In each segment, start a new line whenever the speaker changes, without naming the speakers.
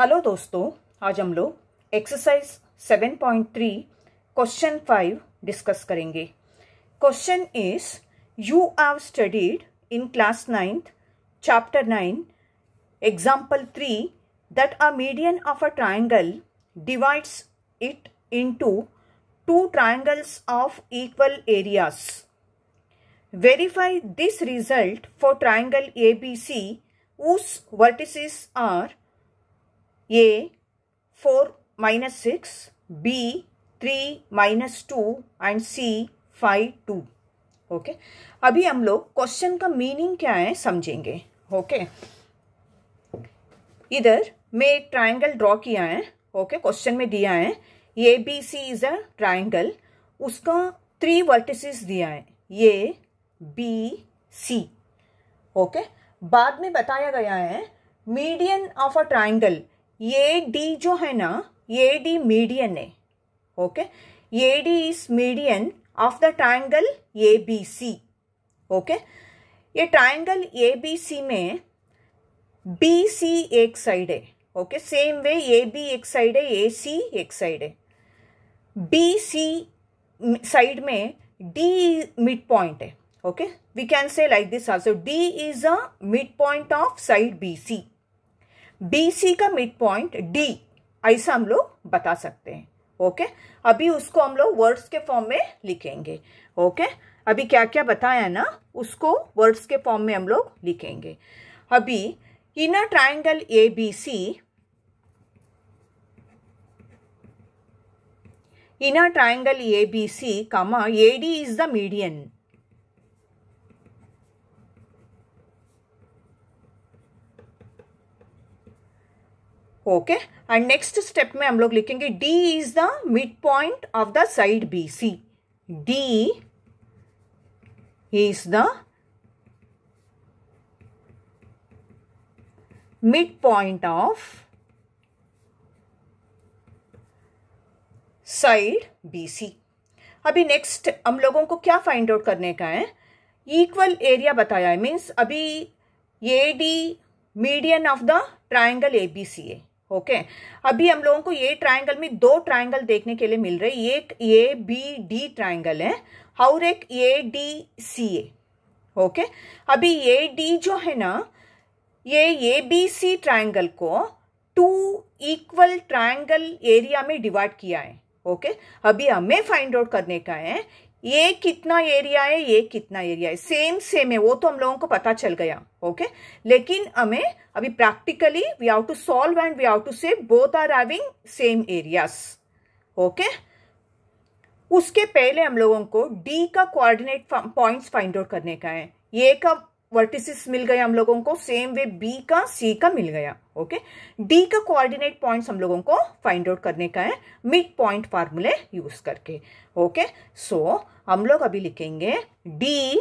Hello दोस्तों आज हम लोग एक्सरसाइज 7.3 क्वेश्चन 5 डिस्कस करेंगे question is you have studied in class ninth chapter nine example three that a median of a triangle divides it into two triangles of equal areas verify this result for triangle ABC B C vertices are A four minus six B three minus two and C five two okay अभी हम लोग question का meaning क्या है समझेंगे okay okay? इधर मैं एक ट्राइंगल ड्रॉ किया है ओके okay? क्वेश्चन में दिया है A B C is a triangle उसका थ्री वर्टिसेस दिया है ए बी सी ओके बाद में बताया गया है मीडियन ऑफ अ ट्राइंगल ये डी जो है ना ये डी मीडियन है ओके ये D is median of the triangle A B C okay ये ट्राइंगल ए बी सी में बी सी एक साइड है okay same way A B एक साइड है ए सी एक साइड है बी सी साइड में डी मिड पॉइंट है okay we can say like this also D is a mid point of side B C B C का mid point D ऐसा हम लोग बता सकते हैं ओके अभी उसको हम लोग वर्ड्स के फॉर्म में लिखेंगे ओके अभी क्या क्या बताया ना उसको वर्ड्स के फॉर्म में हम लोग लिखेंगे अभी in a triangle A B C A B C ABC, comma, AD is the median okay and next step में हम लोग लिखेंगे D is the mid point of the side B C D is the mid point of side B C अभी next हम लोगों को क्या find out करने का है इक्वल एरिया बताया है मीन्स अभी A D median of the triangle A B C A okay अभी हम लोगों को ये ट्रायंगल में दो ट्रायंगल देखने के लिए मिल रहे एक ए बी डी ट्रायंगल है और एक ए डी सी ए ओके अभी ए डी जो है ना ये ए बी सी ट्रायंगल को टू इक्वल ट्रायंगल एरिया में डिवाइड किया है ओके okay? अभी हमें फाइंड आउट करने का है ये कितना एरिया है ये कितना एरिया है सेम सेम है वो तो हम लोगों को पता चल गया ओके लेकिन हमें अभी practically we have to solve and we have to say both are having same areas okay उसके पहले हम लोगों को डी का कोऑर्डिनेट पॉइंट्स फाइंड आउट करने का है ए का वर्टिसेस मिल गया हम लोगों को सेम वे बी का सी का मिल गया ओके डी का कोऑर्डिनेट पॉइंट्स हम लोगों को फाइंड आउट करने का है मिड पॉइंट फार्मूले यूज करके ओके सो हम लोग अभी लिखेंगे डी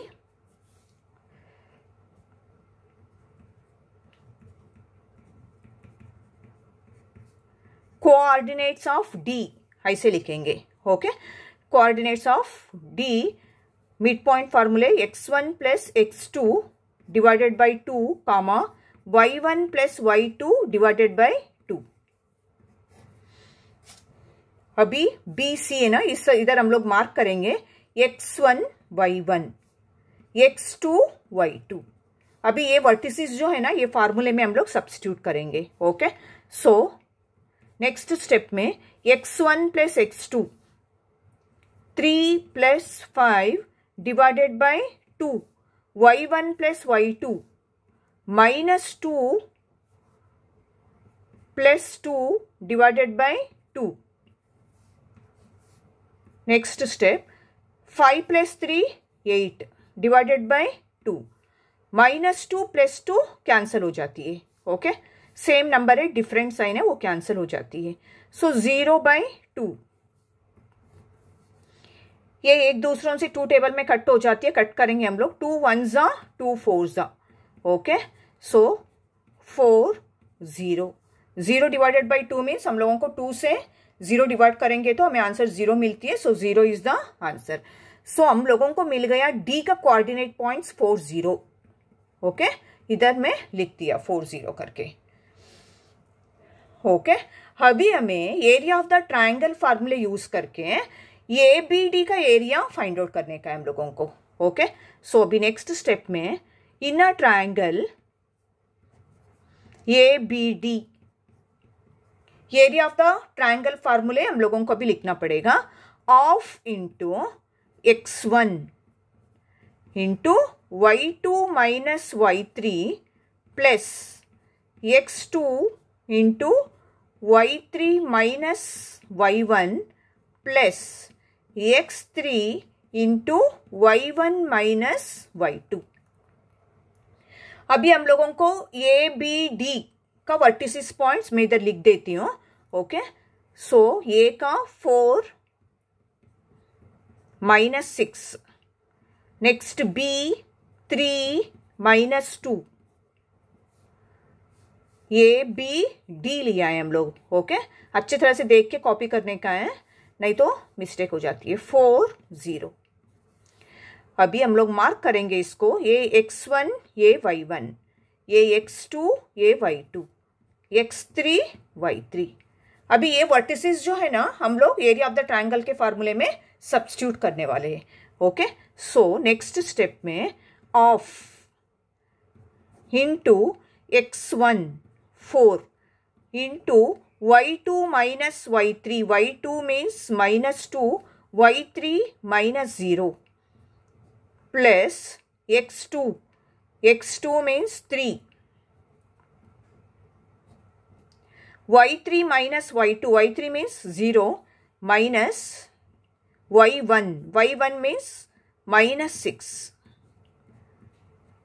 कोऑर्डिनेट्स ऑफ डी ऐसे लिखेंगे okay coordinates of D mid point फार्मूले x one plus x two divided by two comma y one plus y two divided by two अभी बी सी है ना इस इधर हम लोग मार्क करेंगे x1 y1 x2 y2 अभी ये वर्टिसेस जो है ना ये फार्मूले में हम लोग सब्सिट्यूट करेंगे ओके सो नेक्स्ट स्टेप में x1 one plus x two three plus five divided by two y one plus y two minus two plus two divided by two next step 5 plus 3 8 divided by 2 minus two plus two cancel हो जाती है okay same number है different sign है वो cancel हो जाती है so zero by two ये एक दूसरों से टू टेबल में कट हो जाती है कट करेंगे हम लोग टू वन ज़ा टू फोर ज़ा okay so four zero zero divided by two means हम लोगों को टू से ज़ीरो डिवाइड करेंगे तो हमें आंसर ज़ीरो मिलती है so zero is the answer so so, हम लोगों को मिल गया डी का coordinate points four zero okay इधर मैं लिख दिया फोर जीरो करके ओके अभी हमें एरिया ऑफ द ट्राइंगल फार्मूले यूज करके ए बी डी का एरिया फाइंड आउट करने का है हम लोगों को ओके सो अभी नेक्स्ट स्टेप में in a triangle A B D area of the triangle फार्मूले हम लोगों को भी लिखना पड़ेगा half into x one into y two minus y three plus x two into y three minus y one plus x three into y one minus y two अभी हम लोगों को ए बी डी का vertices points मैं इधर लिख देती हूँ ओके सो ए का four minus 6. Next B 3 minus 2. ये B D लिया है हम लोग ओके अच्छे तरह से देख के कॉपी करने का है नहीं तो मिस्टेक हो जाती है फोर ज़ीरो अभी हम लोग मार्क करेंगे इसको ये एक्स वन ये वाई वन ये एक्स टू ये y two x three y three अभी ये वर्टिसेस जो है ना हम लोग एरिया ऑफ द ट्रायंगल के फार्मूले में सब्सिट्यूट करने वाले हैं ओके सो नेक्स्ट स्टेप में half into x one four into y two minus y three y two means minus two y three minus zero plus x two x two means three y3 three minus y two y three means zero minus y one y one means minus six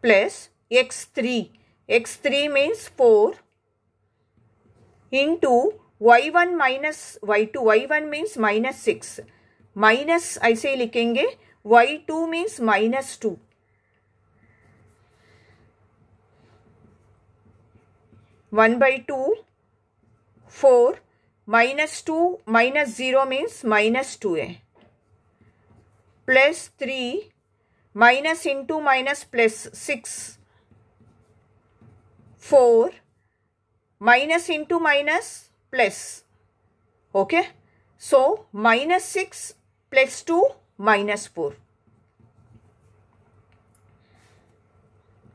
plus x three x three means four into y one minus y two y one means minus six minus ऐसे ही लिखेंगे y two means minus two one by two four minus two minus zero means minus two है plus three minus into minus plus six four minus into minus plus okay so minus six plus two minus four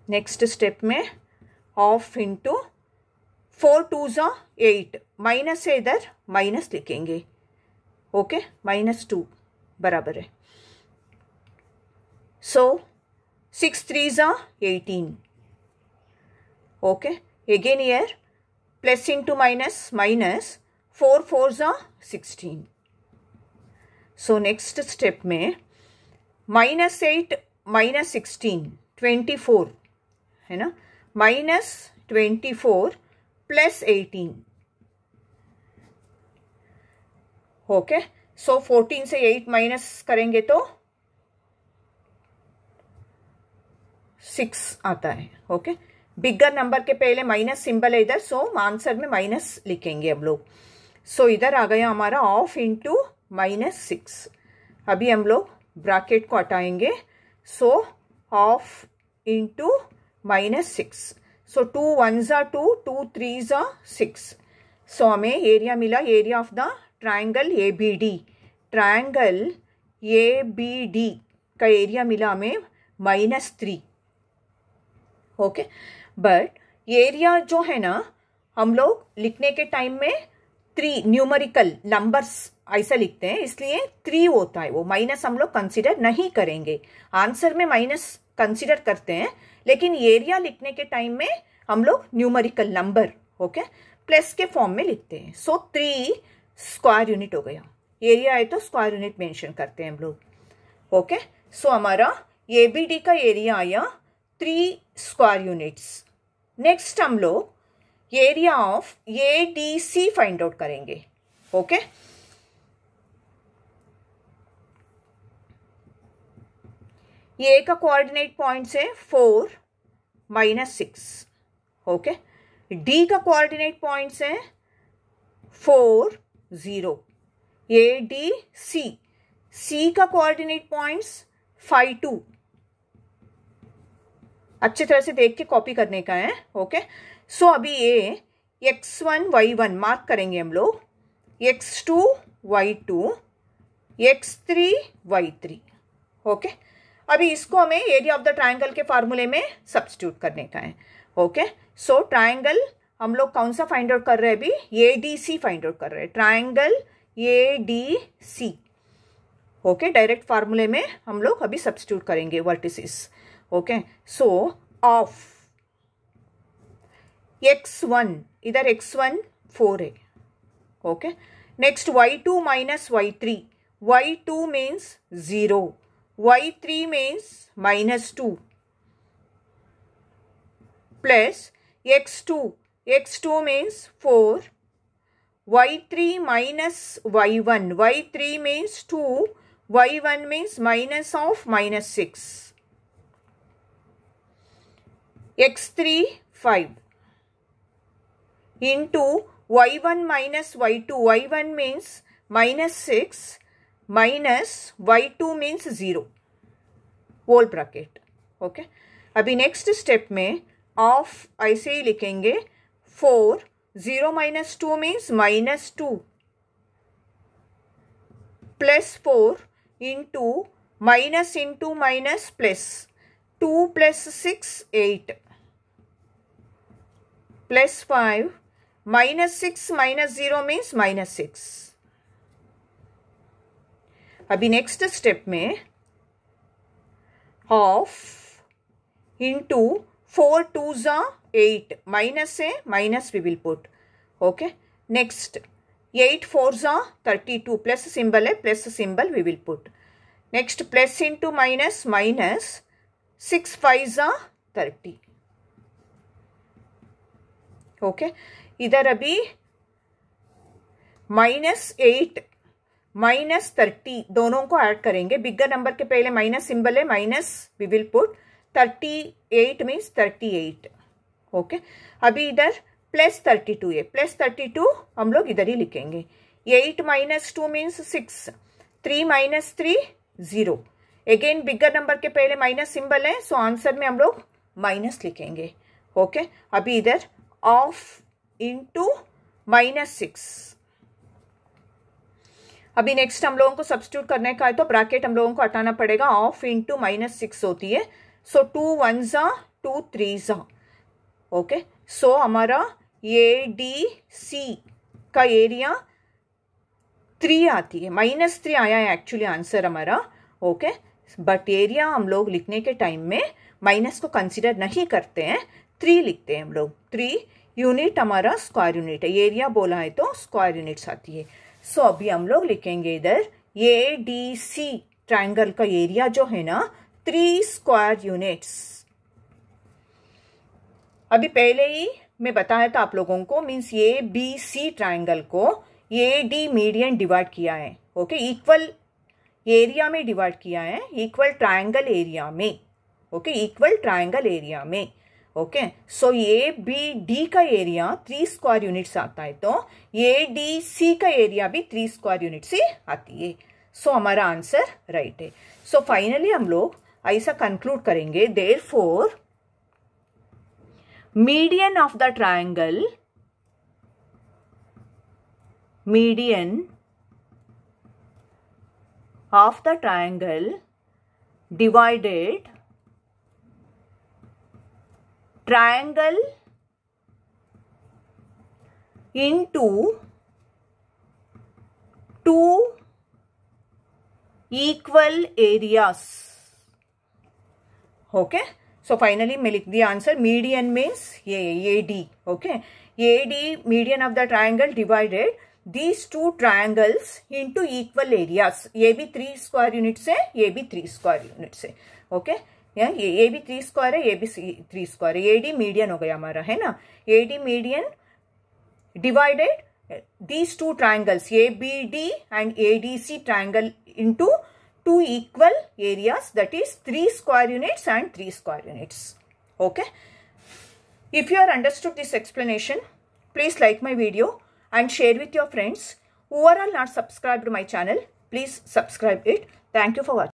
next step में half into four two जो eight minus है इधर minus लिखेंगे okay minus two बराबर है so six three ज़ा eighteen okay again here plus into minus minus four four जो sixteen so next step में minus eight minus sixteen twenty four है ना minus twenty four plus eighteen okay so fourteen से eight minus करेंगे तो six आता है okay बिगर number के पहले माइनस सिंबल है इधर सो आंसर में माइनस लिखेंगे हम लोग सो इधर आ गया हमारा ऑफ इंटू माइनस सिक्स अभी हम लोग ब्रैकेट को हटाएंगे so half into minus six so two one ज़ा टू टू थ्री ज़ा सिक्स सो हमें एरिया मिला area of the triangle A B D triangle A B D का एरिया मिला हमें minus three okay but area जो है ना हम लोग लिखने के टाइम में थ्री न्यूमरिकल नंबर्स ऐसा लिखते हैं इसलिए थ्री होता है वो माइनस हम लोग कंसिडर नहीं करेंगे आंसर में माइनस कंसिडर करते हैं लेकिन एरिया लिखने के टाइम में हम लोग न्यूमरिकल नंबर ओके प्लस के फॉर्म में लिखते हैं सो थ्री स्क्वायर यूनिट हो गया एरिया है तो स्क्वायर यूनिट मेंशन करते हैं हम लोग ओके सो हमारा ए बी डी का एरिया आया थ्री स्क्वायर यूनिट्स नेक्स्ट हम लोग area of A D C find out करेंगे ओके okay? ये ए का कोऑर्डिनेट पॉइंट है four minus six okay D का कोऑर्डिनेट पॉइंट्स है four zero A D C C का कोऑर्डिनेट पॉइंट्स फाइव टू अच्छी तरह से देख के कॉपी करने का है ओके सो so, अभी ये x one y one mark करेंगे हम लोग x two y two x three y three okay अभी इसको हमें एरिया ऑफ द ट्राइंगल के फार्मूले में सब्सिट्यूट करने का है ओके सो ट्राइंगल हम लोग कौन सा फाइंड आउट कर रहे हैं अभी A D C find out कर रहे हैं triangle A D C okay direct फार्मूले में हम लोग अभी सब्सिट्यूट करेंगे vertices okay so half x one इधर एक्स वन फोर है okay next y two minus y three y two means zero y3 means minus 2 plus x2. x2 means 4. y3 minus y1. y3 means 2. y1 means minus of minus 6. x3 5 into y1 minus y2. y1 means minus 6 minus y two means zero whole bracket okay अभी next step में half ऐसे ही लिखेंगे four zero minus two means minus two plus four into minus into minus plus two plus six eight plus five minus six minus zero means minus six अभी next step में half into four two ज़ा eight minus है minus we will put okay next eight four ज़ा thirty two plus symbol है plus symbol we will put next plus into minus minus six five ज़ा thirty okay इधर अभी minus eight minus thirty दोनों को add करेंगे बिगर number के पहले माइनस सिंबल है minus we will put thirty eight means thirty eight okay अभी इधर प्लस थर्टी टू है प्लस थर्टी टू हम लोग इधर ही लिखेंगे eight minus two means six three minus three zero again bigger number के पहले माइनस सिंबल है सो आंसर में हम लोग माइनस लिखेंगे ओके okay? अभी इधर ऑफ इंटू माइनस सिक्स अभी नेक्स्ट हम लोगों को सब्सिट्यूट करने का है तो ब्रैकेट हम लोगों को हटाना पड़ेगा ऑफ इंटू माइनस सिक्स होती है सो टू वन ज़ा टू थ्री ज़ा ओके सो हमारा ए डी सी का एरिया थ्री आती है माइनस थ्री आया है एक्चुअली आंसर हमारा ओके बट एरिया हम लोग लिखने के टाइम में माइनस को कंसिडर नहीं करते हैं थ्री लिखते हैं हम लोग थ्री यूनिट हमारा स्क्वायर यूनिट है एरिया बोला है तो स्क्वायर यूनिट्स आती है सो so, अभी हम लोग लिखेंगे इधर ए डी सी ट्राइंगल का एरिया जो है ना थ्री स्क्वायर यूनिट्स अभी पहले ही मैं बताया था आप लोगों को means A B C triangle को ए डी मीडियन डिवाइड किया है ओके इक्वल एरिया में डिवाइड किया है इक्वल ट्राइंगल एरिया में ओके इक्वल ट्राइंगल एरिया में okay so A B D का एरिया थ्री स्क्वायर यूनिट से आता है तो ए डी सी का एरिया भी थ्री स्क्वायर यूनिट से आती है सो so, हमारा आंसर राइट है सो so, फाइनली हम लोग ऐसा कंक्लूड करेंगे therefore median of the triangle median of the triangle divided triangle into two equal areas okay so finally मैं लिख दिया आंसर मीडियन मीन्स ये A D okay A D median of the triangle divided these two triangles into equal area ये भी three square unit है ये भी three square units है ओके okay? या ये ए भी थ्री स्क्वायर है ए भी थ्री स्क्वायर है ए डी मीडियन हो गया हमारा है ना A D median divided these two triangles A B D and A D C triangle into two equal areas that is three square units and three square units okay if you are understood this explanation please like my video and share with your friends overall not subscribe my channel please subscribe it thank you for watching